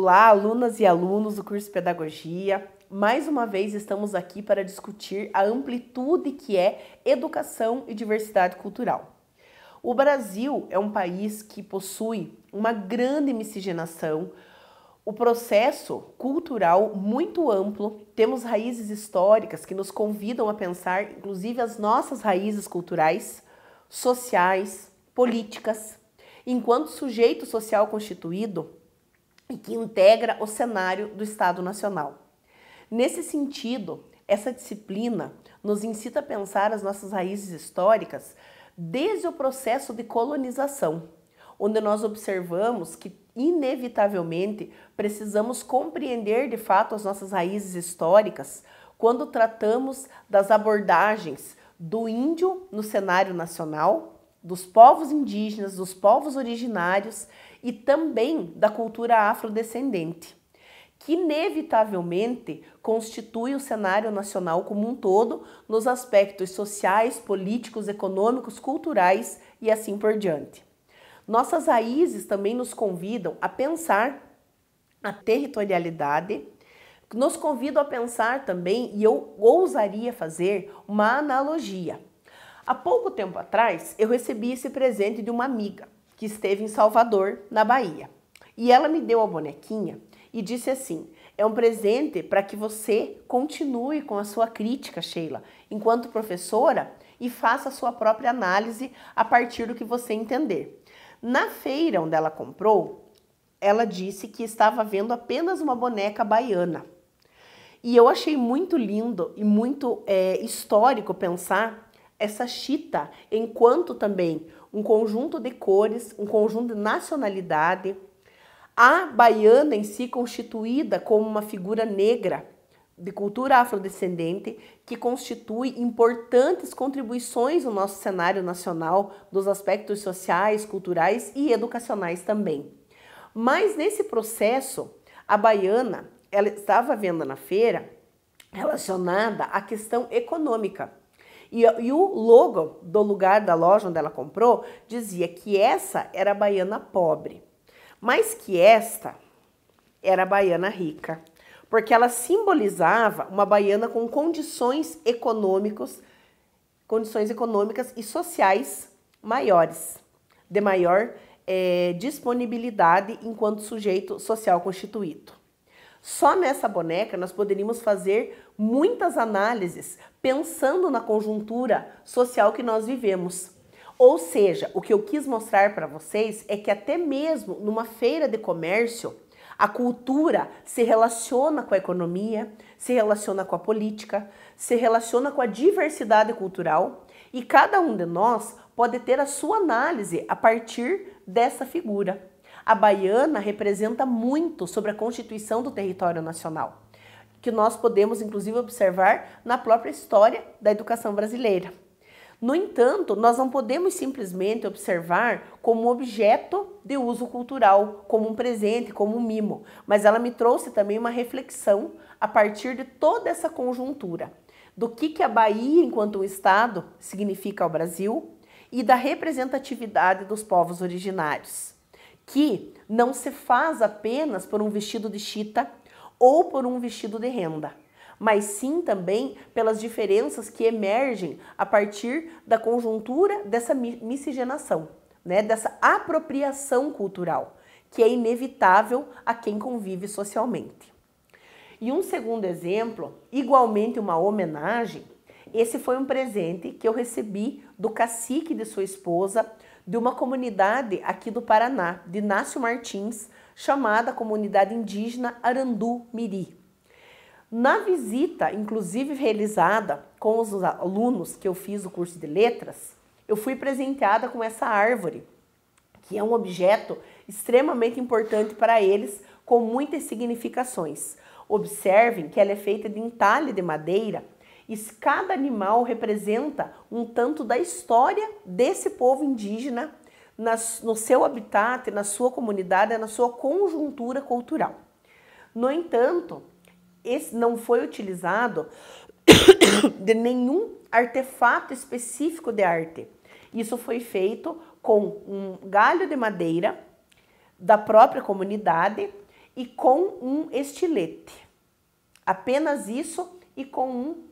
Olá, alunas e alunos do curso de Pedagogia. Mais uma vez estamos aqui para discutir a amplitude que é educação e diversidade cultural. O Brasil é um país que possui uma grande miscigenação, o processo cultural muito amplo, temos raízes históricas que nos convidam a pensar, inclusive, as nossas raízes culturais, sociais, políticas. Enquanto sujeito social constituído, e que integra o cenário do Estado Nacional. Nesse sentido, essa disciplina nos incita a pensar as nossas raízes históricas desde o processo de colonização, onde nós observamos que, inevitavelmente, precisamos compreender de fato as nossas raízes históricas quando tratamos das abordagens do índio no cenário nacional dos povos indígenas, dos povos originários e também da cultura afrodescendente, que inevitavelmente constitui o cenário nacional como um todo nos aspectos sociais, políticos, econômicos, culturais e assim por diante. Nossas raízes também nos convidam a pensar a territorialidade, nos convidam a pensar também, e eu ousaria fazer, uma analogia Há pouco tempo atrás, eu recebi esse presente de uma amiga que esteve em Salvador, na Bahia. E ela me deu a bonequinha e disse assim: é um presente para que você continue com a sua crítica, Sheila, enquanto professora e faça a sua própria análise a partir do que você entender. Na feira onde ela comprou, ela disse que estava vendo apenas uma boneca baiana. E eu achei muito lindo e muito é, histórico pensar essa chita, enquanto também um conjunto de cores, um conjunto de nacionalidade, a baiana em si constituída como uma figura negra de cultura afrodescendente que constitui importantes contribuições no nosso cenário nacional dos aspectos sociais, culturais e educacionais também. Mas nesse processo, a baiana, ela estava vendo na feira relacionada à questão econômica e, e, o logo do lugar da loja onde ela comprou dizia que essa era a baiana pobre, mas que esta era a baiana rica, porque ela simbolizava uma baiana com condições econômicos, condições econômicas e sociais maiores, de maior é, disponibilidade enquanto sujeito social constituído. Só nessa boneca nós poderíamos fazer muitas análises pensando na conjuntura social que nós vivemos. Ou seja, o que eu quis mostrar para vocês é que até mesmo numa feira de comércio, a cultura se relaciona com a economia, se relaciona com a política, se relaciona com a diversidade cultural e cada um de nós pode ter a sua análise a partir dessa figura a baiana representa muito sobre a constituição do território nacional, que nós podemos inclusive observar na própria história da educação brasileira. No entanto, nós não podemos simplesmente observar como objeto de uso cultural, como um presente, como um mimo, mas ela me trouxe também uma reflexão a partir de toda essa conjuntura do que, que a Bahia, enquanto um Estado, significa ao Brasil e da representatividade dos povos originários que não se faz apenas por um vestido de chita ou por um vestido de renda, mas sim também pelas diferenças que emergem a partir da conjuntura dessa miscigenação, né, dessa apropriação cultural, que é inevitável a quem convive socialmente. E um segundo exemplo, igualmente uma homenagem, esse foi um presente que eu recebi do cacique de sua esposa, de uma comunidade aqui do Paraná, de Inácio Martins, chamada comunidade indígena Arandu Miri. Na visita, inclusive realizada com os alunos que eu fiz o curso de letras, eu fui presenteada com essa árvore, que é um objeto extremamente importante para eles, com muitas significações. Observem que ela é feita de entalhe de madeira e cada animal representa um tanto da história desse povo indígena nas, no seu habitat, na sua comunidade, na sua conjuntura cultural. No entanto, esse não foi utilizado de nenhum artefato específico de arte. Isso foi feito com um galho de madeira da própria comunidade e com um estilete. Apenas isso e com um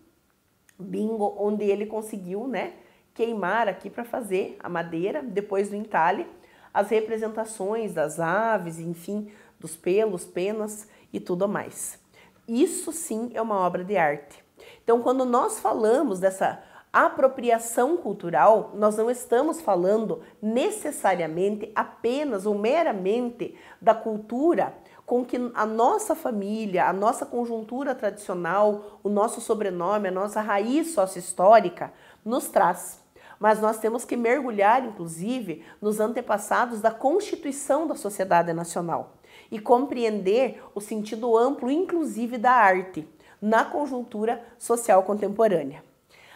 bingo, onde ele conseguiu, né, queimar aqui para fazer a madeira, depois do entalhe, as representações das aves, enfim, dos pelos, penas e tudo mais. Isso sim é uma obra de arte. Então, quando nós falamos dessa apropriação cultural, nós não estamos falando necessariamente apenas ou meramente da cultura com que a nossa família, a nossa conjuntura tradicional, o nosso sobrenome, a nossa raiz sócio-histórica nos traz. Mas nós temos que mergulhar, inclusive, nos antepassados da constituição da sociedade nacional e compreender o sentido amplo, inclusive, da arte na conjuntura social contemporânea.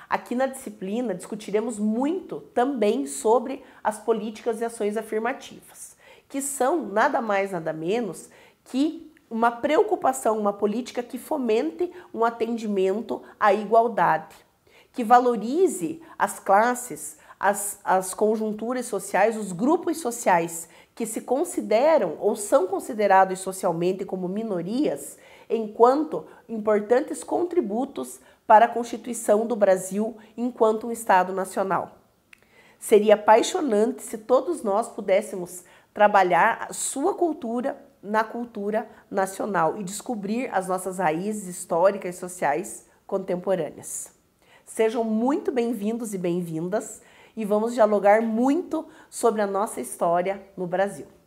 Aqui na disciplina discutiremos muito também sobre as políticas e ações afirmativas, que são nada mais nada menos que uma preocupação, uma política que fomente um atendimento à igualdade, que valorize as classes, as, as conjunturas sociais, os grupos sociais que se consideram ou são considerados socialmente como minorias, enquanto importantes contributos para a constituição do Brasil enquanto um Estado nacional. Seria apaixonante se todos nós pudéssemos trabalhar a sua cultura, na cultura nacional e descobrir as nossas raízes históricas e sociais contemporâneas. Sejam muito bem-vindos e bem-vindas e vamos dialogar muito sobre a nossa história no Brasil.